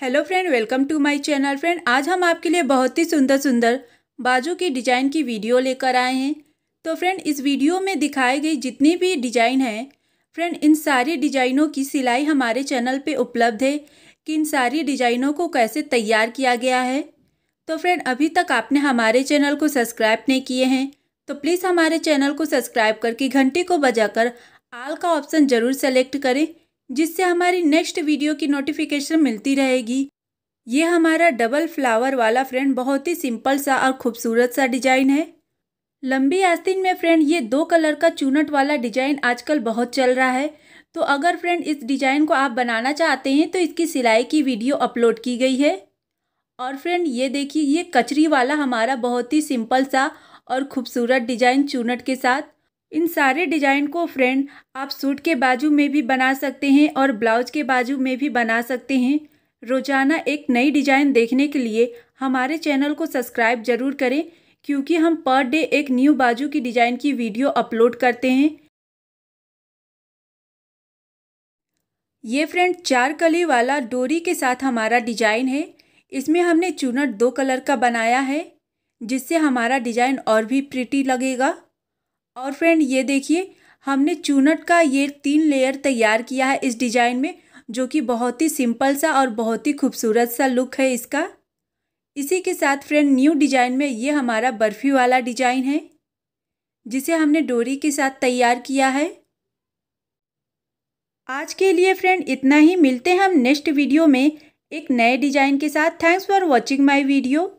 hello friend welcome to my channel friend आज हम आपके लिए बहुत ही सुंदर सुंदर बाजू की डिजाइन की वीडियो लेकर आए हैं तो फ्रेंड इस वीडियो में दिखाई गई जितनी भी डिजाइन है फ्रेंड इन सारी डिजाइनों की सिलाई हमारे चैनल पे उपलब्ध है कि इन सारी डिजाइनों को कैसे तैयार किया गया है तो फ्रेंड अभी तक आपने हमारे चैनल को सब्सक्राइब नहीं किए हैं तो प्लीज़ हमारे चैनल को सब्सक्राइब करके घंटे को कर आल का ऑप्शन ज़रूर सेलेक्ट करें जिससे हमारी नेक्स्ट वीडियो की नोटिफिकेशन मिलती रहेगी ये हमारा डबल फ्लावर वाला फ्रेंड बहुत ही सिंपल सा और खूबसूरत सा डिजाइन है लंबी आस्तीन में फ्रेंड ये दो कलर का चूनट वाला डिजाइन आजकल बहुत चल रहा है तो अगर फ्रेंड इस डिजाइन को आप बनाना चाहते हैं तो इसकी सिलाई की वीडियो अपलोड की गई है और फ्रेंड ये देखिए ये कचरी वाला हमारा बहुत ही सिंपल सा और खूबसूरत डिजाइन चूनट के साथ इन सारे डिजाइन को फ्रेंड आप सूट के बाजू में भी बना सकते हैं और ब्लाउज के बाजू में भी बना सकते हैं रोजाना एक नई डिजाइन देखने के लिए हमारे चैनल को सब्सक्राइब जरूर करें क्योंकि हम पर डे एक न्यू बाजू की डिजाइन की वीडियो अपलोड करते हैं ये फ्रेंड चार कली वाला डोरी के साथ हमारा डिजाइन है इसमें हमने चूनट दो कलर का बनाया है जिससे हमारा डिजाइन और भी प्रिटी लगेगा और फ्रेंड ये देखिए हमने चूनट का ये तीन लेयर तैयार किया है इस डिज़ाइन में जो कि बहुत ही सिंपल सा और बहुत ही खूबसूरत सा लुक है इसका इसी के साथ फ्रेंड न्यू डिज़ाइन में ये हमारा बर्फ़ी वाला डिज़ाइन है जिसे हमने डोरी के साथ तैयार किया है आज के लिए फ्रेंड इतना ही मिलते हैं हम नेक्स्ट वीडियो में एक नए डिज़ाइन के साथ thanks for watching my video